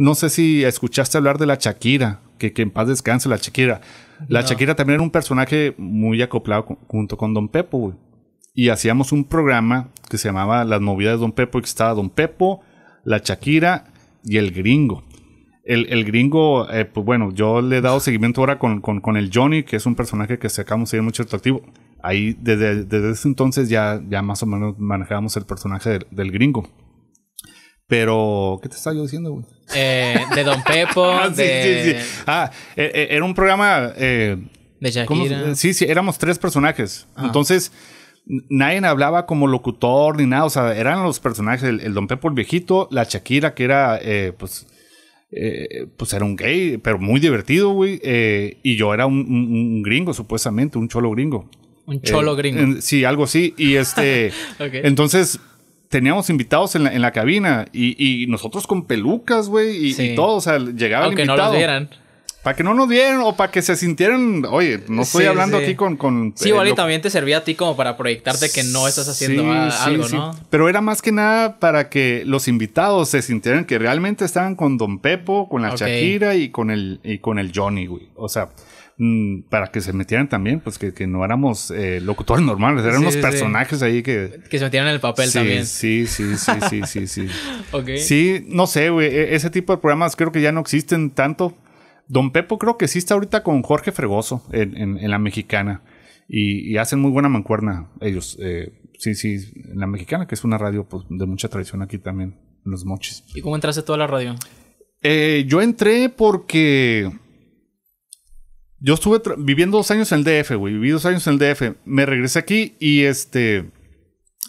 No sé si escuchaste hablar de la Shakira, que, en paz descanse la Shakira. La Shakira también era un personaje muy acoplado junto con Don Pepo, güey. Y hacíamos un programa que se llamaba Las Movidas de Don Pepo, que estaba Don Pepo, la Shakira y el gringo. El, gringo, eh, pues bueno, yo le he dado seguimiento ahora con, con, el Johnny, que es un personaje que sacamos ahí mucho atractivo. Ahí desde, desde ese entonces ya, ya más o menos manejábamos el personaje del, del gringo. Pero, ¿qué te estaba yo diciendo, güey? Eh, de Don Pepo. ah, sí, sí, sí. Ah, eh, eh, era un programa. de Shakira. Sí, sí, éramos tres personajes. Ah. Entonces, nadie hablaba como locutor ni nada. O sea, eran los personajes: el, Don Pepo, el viejito, la Shakira, que era, pues. pues era un gay, pero muy divertido, güey. y yo era un, gringo, supuestamente, un cholo gringo. Un cholo gringo. sí, algo así. Y este. Entonces, teníamos invitados en la, en la cabina y, y, nosotros con pelucas, güey, y, todo, o sea, llegaba Aunque no nos vieran. Para que no nos vieran o para que se sintieran, oye, no estoy hablando aquí con... con sí, igual y eh, también te servía a ti como para proyectarte que no estás haciendo algo, ¿no? Pero era más que nada para que los invitados se sintieran que realmente estaban con Don Pepo, con la Shakira y con, el, y con el Johnny, güey. O sea, Mm, para que se metieran también, pues que, no éramos eh, locutores normales, Eran unos personajes ahí que... Que se metieran en el papel también. Sí, sí, sí, sí, sí, sí. Sí, no sé, güey, e, ese tipo de programas creo que ya no existen tanto. Don Pepo creo que sí está ahorita con Jorge Fregoso en, La Mexicana y, hacen muy buena mancuerna ellos. Eh, sí, sí, en La Mexicana, que es una radio pues, de mucha tradición aquí también, Los moches ¿Y cómo entraste toda la radio? Eh, yo entré porque yo estuve viviendo dos años en el DF, güey. Viví dos años en el DF. Me regresé aquí y este.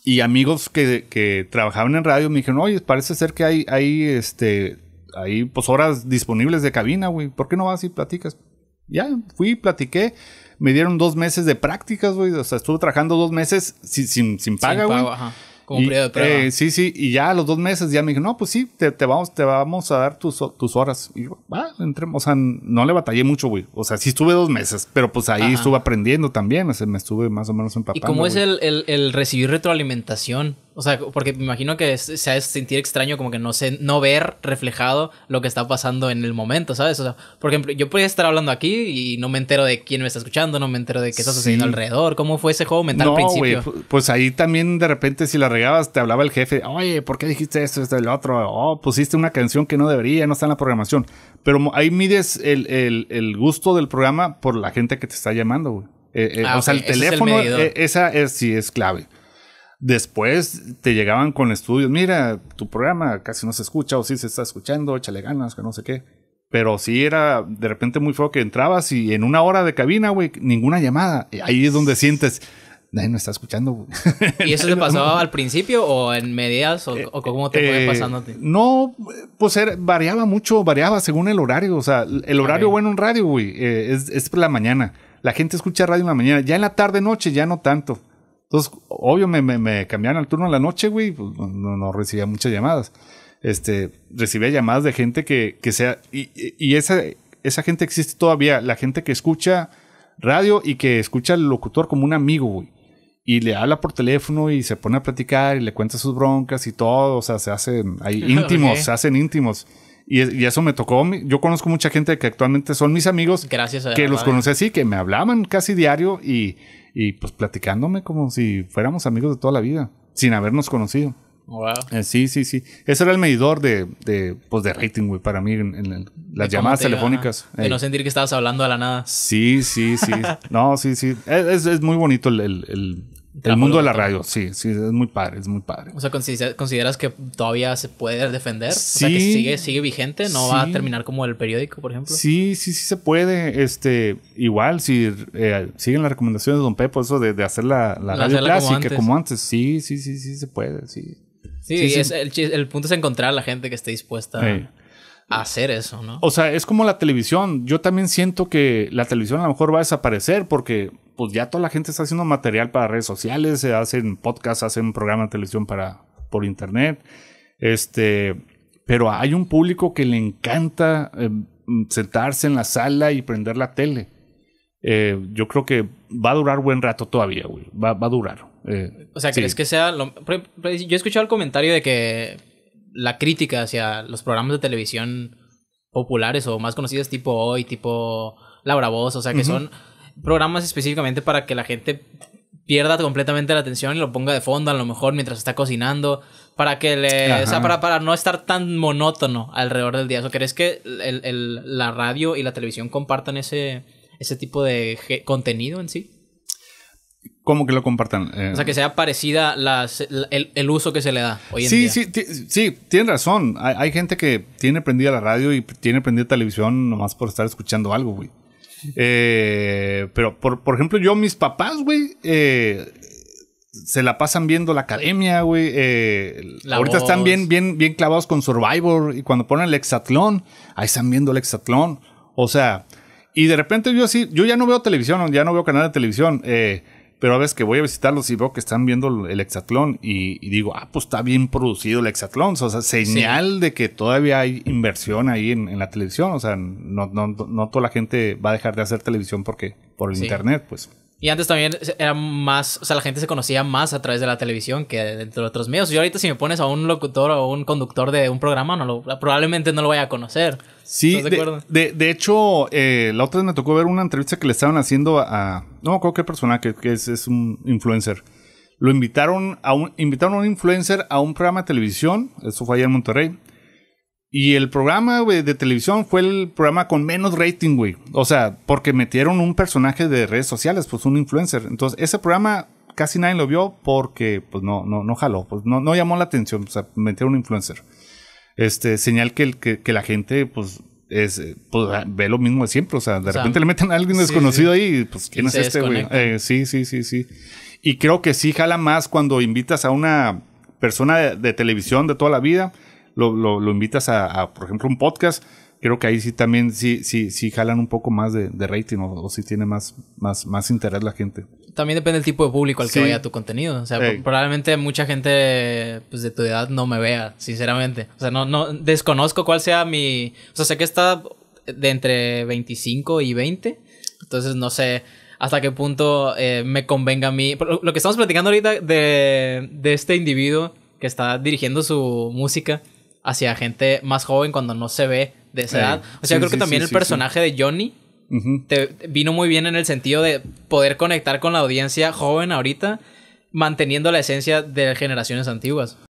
Y amigos que, que trabajaban en radio me dijeron, oye, parece ser que hay, hay este. Hay pues horas disponibles de cabina, güey. ¿Por qué no vas y platicas? Ya, fui, platiqué. Me dieron dos meses de prácticas, güey. O sea, estuve trabajando dos meses sin, sin, sin paga, güey. Eh, sí, sí, y ya a los dos meses ya me dijo no, pues sí, te, vamos, te vamos a dar tus, horas. Y yo, entremos, o sea, no le batallé mucho, güey. O sea, sí estuve dos meses, pero pues ahí estuve aprendiendo también, o sea, me estuve más o menos empapando. ¿Y cómo es el, el recibir retroalimentación? O sea, porque me imagino que se hace sentir extraño como que no sé, no ver reflejado lo que está pasando en el momento, ¿sabes? O sea, por ejemplo, yo podría estar hablando aquí y no me entero de quién me está escuchando, no me entero de qué está sucediendo alrededor. ¿Cómo fue ese juego mental no, al pues ahí también de repente si la regabas te hablaba el jefe, oye, ¿por qué dijiste esto, esto, lo otro? Oh, pusiste una canción que no debería, no está en la programación. Pero ahí mides el, gusto del programa por la gente que te está llamando, güey. Eh, eh, ah, o sea, el teléfono, eh, esa es, sí es clave. Después te llegaban con estudios, mira, tu programa casi no se escucha o sí se está escuchando, échale ganas, que no sé qué. Pero sí era de repente muy feo que entrabas y en una hora de cabina, güey, ninguna llamada. ahí es donde sientes, nadie no está escuchando. ¿Y eso te pasaba al principio o en medias o, cómo te fue eh, pasando eh, No, pues variaba mucho, variaba según el horario. O sea, el horario bueno en radio, güey, eh, es, es por la mañana. La gente escucha radio en la mañana. Ya en la tarde, noche, ya no tanto. Entonces, obvio, me, me, al turno en la noche, güey, pues, no, recibía muchas llamadas. Este, recibía llamadas de gente que, que sea, y, y, esa, esa gente existe todavía, la gente que escucha radio y que escucha al locutor como un amigo, güey. Y le habla por teléfono y se pone a platicar y le cuenta sus broncas y todo, o sea, se hacen ahí íntimos, se hacen íntimos. Y, eso me tocó. Yo conozco mucha gente que actualmente son mis amigos. Gracias a Que los conocí así, que me hablaban casi diario y y pues platicándome como si fuéramos amigos de toda la vida, sin habernos conocido. Wow. Eh, sí, sí, sí. Ese era el medidor de, de, pues de rating, güey, para mí, en, las llamadas telefónicas. De no sentir que estabas hablando a la nada. Sí, sí, sí. no, sí, sí. Es, muy bonito el, el mundo de la radio, sí, sí, es muy padre, es muy padre. O sea, ¿consideras que todavía se puede defender? Sí, o sea, que sigue, sigue vigente, no va a terminar como el periódico, por ejemplo. Sí, sí, sí se puede. Este, igual, si eh, siguen las recomendaciones de Don Pepo, eso de, hacer la, la, radio clásica como antes. Sí, sí, sí, sí se puede, sí. Sí, el, punto es encontrar a la gente que esté dispuesta a hacer eso, ¿no? O sea, es como la televisión. Yo también siento que la televisión a lo mejor va a desaparecer porque pues ya toda la gente está haciendo material para redes sociales, se hacen podcasts, hacen programa de televisión para, por internet. Este, pero hay un público que le encanta em, sentarse en la sala y prender la tele. Eh, yo creo que va a durar buen rato todavía, güey. Va, a durar. Eh, o sea, ¿crees que sea.? Yo he escuchado el comentario de que la crítica hacia los programas de televisión populares o más conocidos, tipo Hoy, tipo Laura Voz, o sea, que son programas específicamente para que la gente pierda completamente la atención y lo ponga de fondo a lo mejor mientras está cocinando para que le para, no estar tan monótono alrededor del día ¿O crees que la radio y la televisión compartan ese ese tipo de contenido en sí ¿Cómo que lo compartan. O sea, eh, que sea parecida el, uso que se le da hoy en sí, día. Sí, sí, tiene razón. Hay, hay, gente que tiene prendida la radio y tiene prendida televisión nomás por estar escuchando algo, güey. Eh, pero, por, por, ejemplo, yo, mis papás, güey, eh, se la pasan viendo la academia, güey. Eh, ahorita están bien, bien, bien clavados con Survivor y cuando ponen el hexatlón, ahí están viendo el hexatlón. O sea, y de repente yo así, yo ya no veo televisión, ya no veo canal de televisión. Eh, pero a veces que voy a visitarlos y veo que están viendo el hexatlón y, digo, ah, pues está bien producido el hexatlón. O sea, señal de que todavía hay inversión ahí en, la televisión. O sea, no, no, no, toda la gente va a dejar de hacer televisión porque por el internet, pues. Y antes también era más, o sea, la gente se conocía más a través de la televisión que dentro de otros medios. y ahorita si me pones a un locutor o un conductor de un programa, probablemente no lo vaya a conocer. Sí, de, de, hecho, eh, la otra vez me tocó ver una entrevista que le estaban haciendo a, no me acuerdo qué persona, que, es, es, un influencer. Lo invitaron a un, invitaron a un influencer a un programa de televisión, eso fue allá en Monterrey, y el programa, de televisión fue el programa con menos rating, güey. O sea, porque metieron un personaje de redes sociales, pues un influencer. Entonces, ese programa casi nadie lo vio porque, pues, no, no, no jaló. Pues, no, no llamó la atención. O sea, metieron un influencer. Este, señal que, que la gente, pues, es, eh, pues, ah, ve lo mismo de siempre. O sea, de repente le meten a alguien desconocido ahí, pues, ¿quién es este, güey? Eh, sí, sí, sí, sí. Y creo que sí jala más cuando invitas a una persona de televisión de toda la vida lo, invitas a, por ejemplo, un podcast, creo que ahí sí también sí, sí, sí jalan un poco más de, rating o, si tiene más, más, más interés la gente. También depende del tipo de público al que vaya tu contenido. O sea, probablemente mucha gente pues, de tu edad no me vea, sinceramente. O sea, no, no desconozco cuál sea mi. O sea, sé que está de entre 25 y 20. Entonces no sé hasta qué punto eh, me convenga a mí. Lo, que estamos platicando ahorita de, de este individuo que está dirigiendo su música hacia gente más joven cuando no se ve de esa edad. O sea, yo creo que también el personaje de Johnny te vino muy bien en el sentido de poder conectar con la audiencia joven ahorita, manteniendo la esencia de generaciones antiguas.